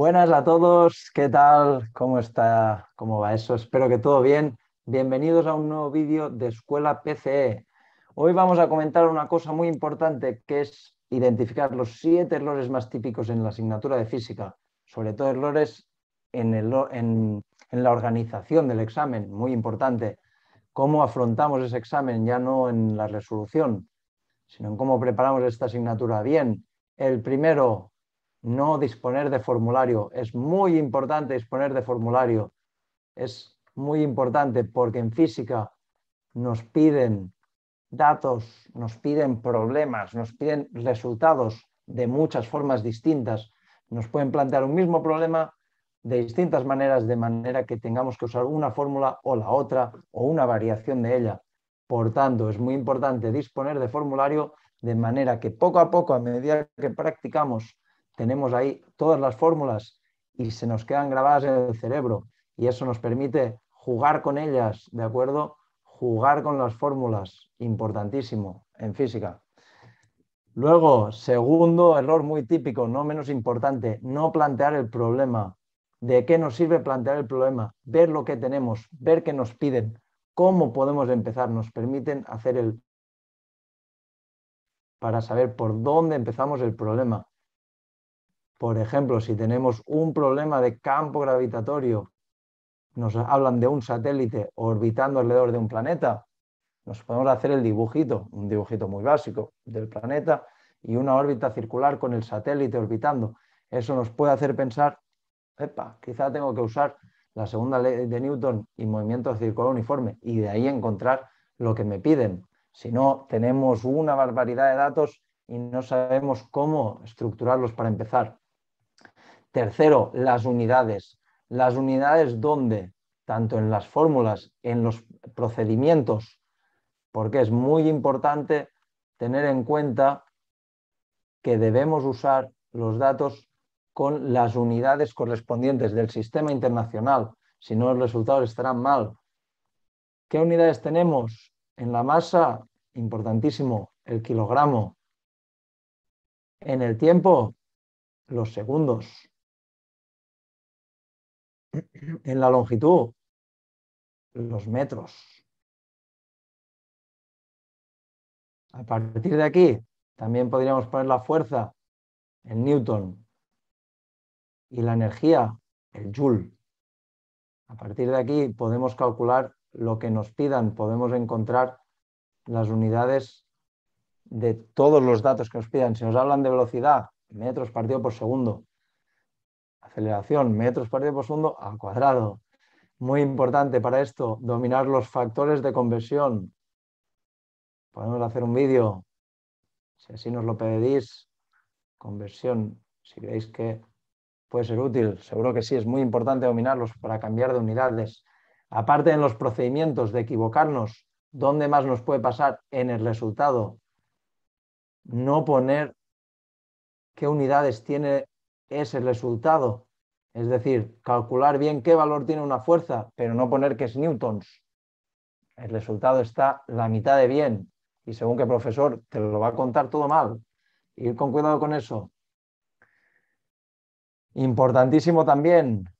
Buenas a todos, ¿qué tal? ¿Cómo está? ¿Cómo va eso? Espero que todo bien. Bienvenidos a un nuevo vídeo de Escuela PCE. Hoy vamos a comentar una cosa muy importante que es identificar los siete errores más típicos en la asignatura de física, sobre todo errores en, en, la organización del examen, muy importante. Cómo afrontamos ese examen, ya no en la resolución, sino en cómo preparamos esta asignatura bien. El primero, no disponer de formulario. Es muy importante disponer de formulario. Es muy importante porque en física nos piden datos, nos piden problemas, nos piden resultados de muchas formas distintas. Nos pueden plantear un mismo problema de distintas maneras, de manera que tengamos que usar una fórmula o la otra o una variación de ella. Por tanto, es muy importante disponer de formulario de manera que poco a poco, a medida que practicamos, tenemos ahí todas las fórmulas y se nos quedan grabadas en el cerebro y eso nos permite jugar con ellas, ¿de acuerdo? Jugar con las fórmulas, importantísimo en física. Luego, segundo error muy típico, no menos importante, no plantear el problema. ¿De qué nos sirve plantear el problema? Ver lo que tenemos, ver qué nos piden, cómo podemos empezar, nos permiten hacer el para saber por dónde empezamos el problema. Por ejemplo, si tenemos un problema de campo gravitatorio, nos hablan de un satélite orbitando alrededor de un planeta, nos podemos hacer el dibujito, un dibujito muy básico del planeta y una órbita circular con el satélite orbitando. Eso nos puede hacer pensar, epa, quizá tengo que usar la segunda ley de Newton y movimiento circular uniforme y de ahí encontrar lo que me piden. Si no, tenemos una barbaridad de datos y no sabemos cómo estructurarlos para empezar. Tercero, las unidades. Las unidades donde, tanto en las fórmulas, en los procedimientos, porque es muy importante tener en cuenta que debemos usar los datos con las unidades correspondientes del sistema internacional, si no los resultados estarán mal. ¿Qué unidades tenemos? En la masa, importantísimo, el kilogramo. En el tiempo, los segundos en la longitud, los metros. A partir de aquí, también podríamos poner la fuerza en Newton y la energía, el Joule. A partir de aquí podemos calcular lo que nos pidan, podemos encontrar las unidades de todos los datos que nos pidan. Si nos hablan de velocidad, metros partido por segundo, aceleración, metros por segundo al cuadrado. Muy importante para esto, dominar los factores de conversión. Podemos hacer un vídeo, si así nos lo pedís, conversión, si creéis que puede ser útil, seguro que sí, es muy importante dominarlos para cambiar de unidades. Aparte en los procedimientos de equivocarnos, ¿dónde más nos puede pasar? En el resultado. No poner qué unidades tiene ese resultado. Es decir, calcular bien qué valor tiene una fuerza, pero no poner que es newtons. El resultado está la mitad de bien. Y según qué profesor, te lo va a contar todo mal. Ir con cuidado con eso. Importantísimo también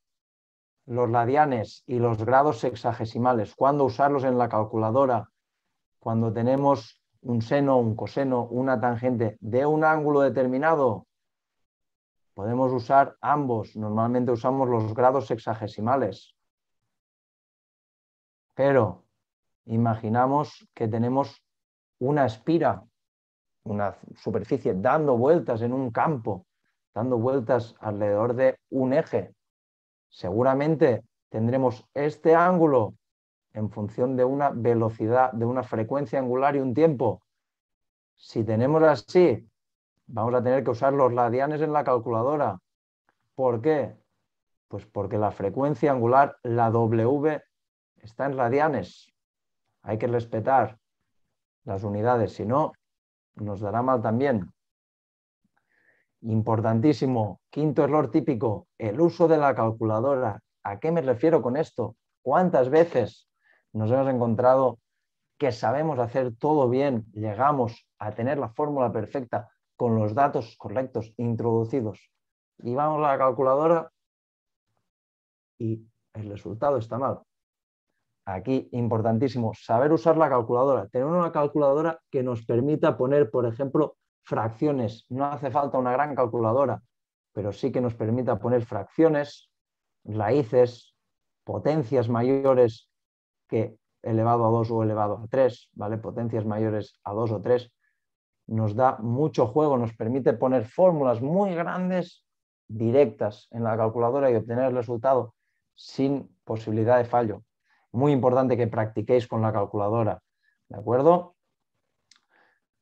los radianes y los grados sexagesimales. ¿Cuándo usarlos en la calculadora? Cuando tenemos un seno, un coseno, una tangente de un ángulo determinado, Podemos usar ambos, normalmente usamos los grados sexagesimales. Pero imaginamos que tenemos una espira, una superficie dando vueltas en un campo, dando vueltas alrededor de un eje. Seguramente tendremos este ángulo en función de una velocidad, de una frecuencia angular y un tiempo. Si tenemos así Vamos a tener que usar los radianes en la calculadora. ¿Por qué? Pues porque la frecuencia angular, la W, está en radianes. Hay que respetar las unidades, si no, nos dará mal también. Importantísimo, quinto error típico, el uso de la calculadora. ¿A qué me refiero con esto? ¿Cuántas veces nos hemos encontrado que sabemos hacer todo bien, llegamos a tener la fórmula perfecta, con los datos correctos introducidos. Y vamos a la calculadora y el resultado está mal. Aquí, importantísimo, saber usar la calculadora. Tener una calculadora que nos permita poner, por ejemplo, fracciones. No hace falta una gran calculadora, pero sí que nos permita poner fracciones, raíces, potencias mayores que elevado a 2 o elevado a 3, ¿vale? Potencias mayores a 2 o 3, nos da mucho juego, nos permite poner fórmulas muy grandes directas en la calculadora y obtener el resultado sin posibilidad de fallo. Muy importante que practiquéis con la calculadora, ¿de acuerdo?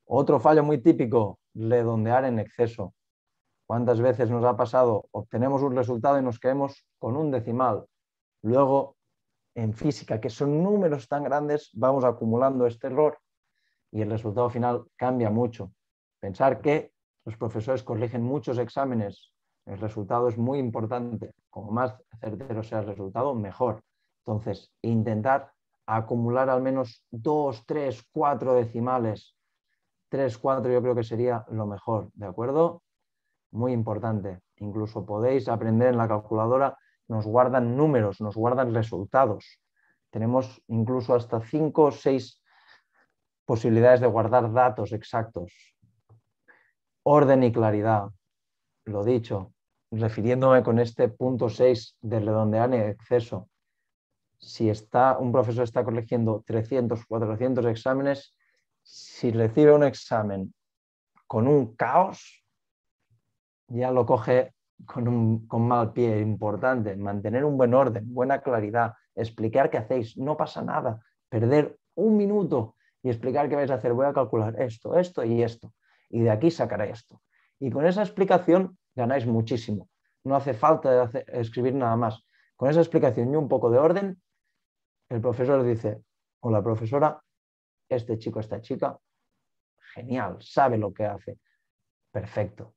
Otro fallo muy típico, redondear en exceso. ¿Cuántas veces nos ha pasado? Obtenemos un resultado y nos quedamos con un decimal. Luego, en física, que son números tan grandes, vamos acumulando este error y el resultado final cambia mucho. Pensar que los profesores corrigen muchos exámenes, el resultado es muy importante. Como más certero sea el resultado, mejor. Entonces, intentar acumular al menos dos, tres, cuatro decimales. Tres, cuatro yo creo que sería lo mejor, ¿de acuerdo? Muy importante. Incluso podéis aprender en la calculadora, nos guardan números, nos guardan resultados. Tenemos incluso hasta cinco o seis posibilidades de guardar datos exactos, orden y claridad, lo dicho, refiriéndome con este punto 6 de redondear en exceso. Si está, un profesor está corrigiendo 300, 400 exámenes, si recibe un examen con un caos, ya lo coge con, un, con mal pie. Importante, mantener un buen orden, buena claridad, explicar qué hacéis, no pasa nada. Perder un minuto y explicar qué vais a hacer. Voy a calcular esto, esto y esto. Y de aquí sacaré esto. Y con esa explicación ganáis muchísimo. No hace falta escribir nada más. Con esa explicación y un poco de orden, el profesor dice, o la profesora, este chico, esta chica, genial, sabe lo que hace. Perfecto.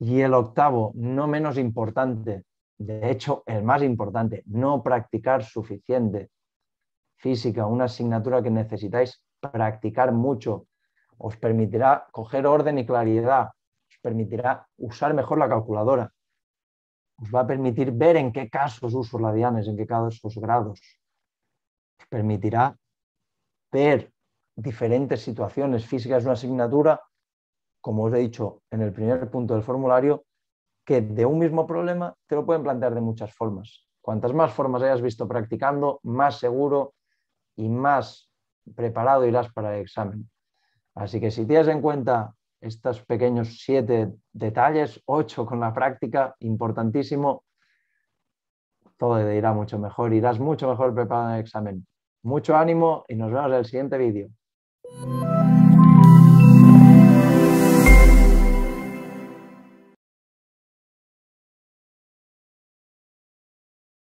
Y el octavo, no menos importante, de hecho el más importante, no practicar suficiente física, una asignatura que necesitáis practicar mucho, os permitirá coger orden y claridad, os permitirá usar mejor la calculadora, os va a permitir ver en qué casos uso radianes, en qué casos grados, os permitirá ver diferentes situaciones físicas es una asignatura, como os he dicho en el primer punto del formulario, que de un mismo problema te lo pueden plantear de muchas formas. Cuantas más formas hayas visto practicando, más seguro y más preparado irás para el examen. Así que si tienes en cuenta estos pequeños siete detalles, ocho con la práctica, importantísimo, todo irá mucho mejor, irás mucho mejor preparado en el examen. Mucho ánimo y nos vemos en el siguiente vídeo.